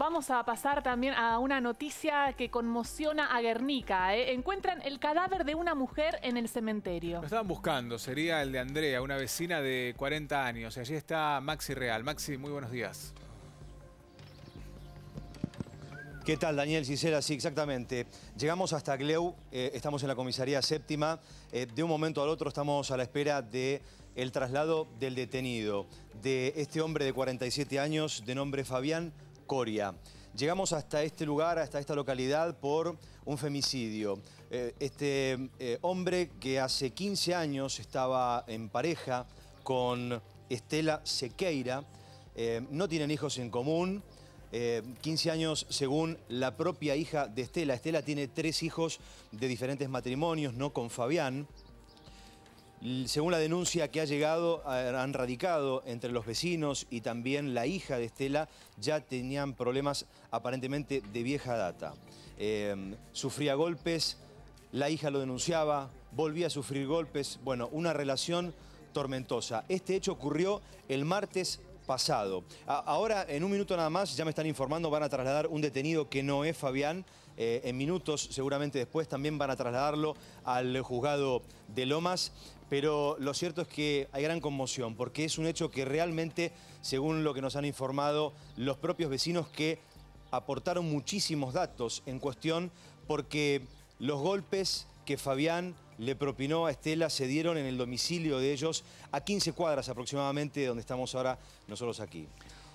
Vamos a pasar también a una noticia que conmociona a Guernica. ¿eh? Encuentran el cadáver de una mujer en el cementerio. Lo estaban buscando, sería el de Andrea, una vecina de 40 años. Y allí está Maxi Real. Maxi, muy buenos días. ¿Qué tal, Daniel Cicera? Sí, exactamente. Llegamos hasta Gleu, eh, estamos en la comisaría séptima. Eh, de un momento al otro estamos a la espera de el traslado del detenido, de este hombre de 47 años de nombre Fabián Llegamos hasta este lugar, hasta esta localidad, por un femicidio. Eh, este eh, hombre que hace 15 años estaba en pareja con Estela Sequeira, eh, no tienen hijos en común, 15 años según la propia hija de Estela. Estela tiene tres hijos de diferentes matrimonios, no con Fabián. Según la denuncia que ha llegado, han radicado entre los vecinos y también la hija de Estela, ya tenían problemas aparentemente de vieja data. Em, sufría golpes, la hija lo denunciaba, volvía a sufrir golpes, bueno, una relación tormentosa. Este hecho ocurrió el martes pasado. ahora, en un minuto nada más, ya me están informando, van a trasladar un detenido que no es Fabián, eh, en minutos, seguramente después, también van a trasladarlo al juzgado de Lomas pero lo cierto es que hay gran conmoción, porque es un hecho que realmente, según lo que nos han informado los propios vecinos, que aportaron muchísimos datos en cuestión, porque los golpes que Fabián le propinó a Estela se dieron en el domicilio de ellos a 15 cuadras aproximadamente de donde estamos ahora nosotros aquí.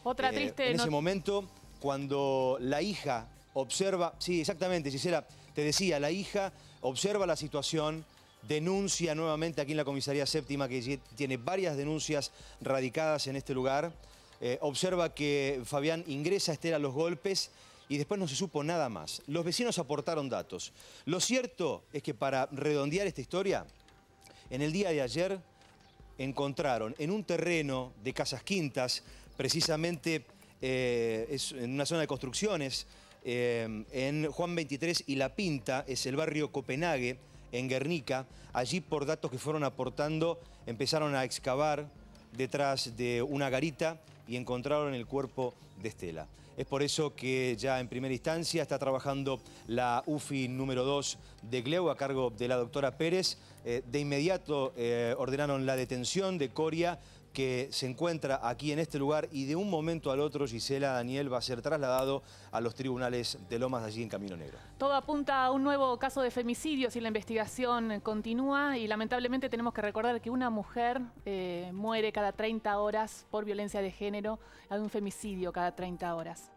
Otra eh, triste... En ese momento, cuando la hija observa... Sí, exactamente, Gisela, te decía, la hija observa la situación denuncia nuevamente aquí en la comisaría séptima, que tiene varias denuncias radicadas en este lugar. Eh, observa que Fabián ingresa a Estela a los golpes y después no se supo nada más. Los vecinos aportaron datos. Lo cierto es que para redondear esta historia, en el día de ayer encontraron en un terreno de Casas Quintas, precisamente eh, en una zona de construcciones, eh, en Juan 23 y La Pinta, es el barrio Copenhague, en Guernica. Allí, por datos que fueron aportando, empezaron a excavar detrás de una garita y encontraron el cuerpo de Estela. Es por eso que ya en primera instancia está trabajando la UFI número 2 de Gleu a cargo de la doctora Pérez. Eh, de inmediato eh, ordenaron la detención de Coria que se encuentra aquí en este lugar y de un momento al otro Gisela Daniel va a ser trasladado a los tribunales de Lomas allí en Camino Negro. Todo apunta a un nuevo caso de femicidio si la investigación continúa y lamentablemente tenemos que recordar que una mujer eh, muere cada 30 horas por violencia de género, hay un femicidio cada 30 horas.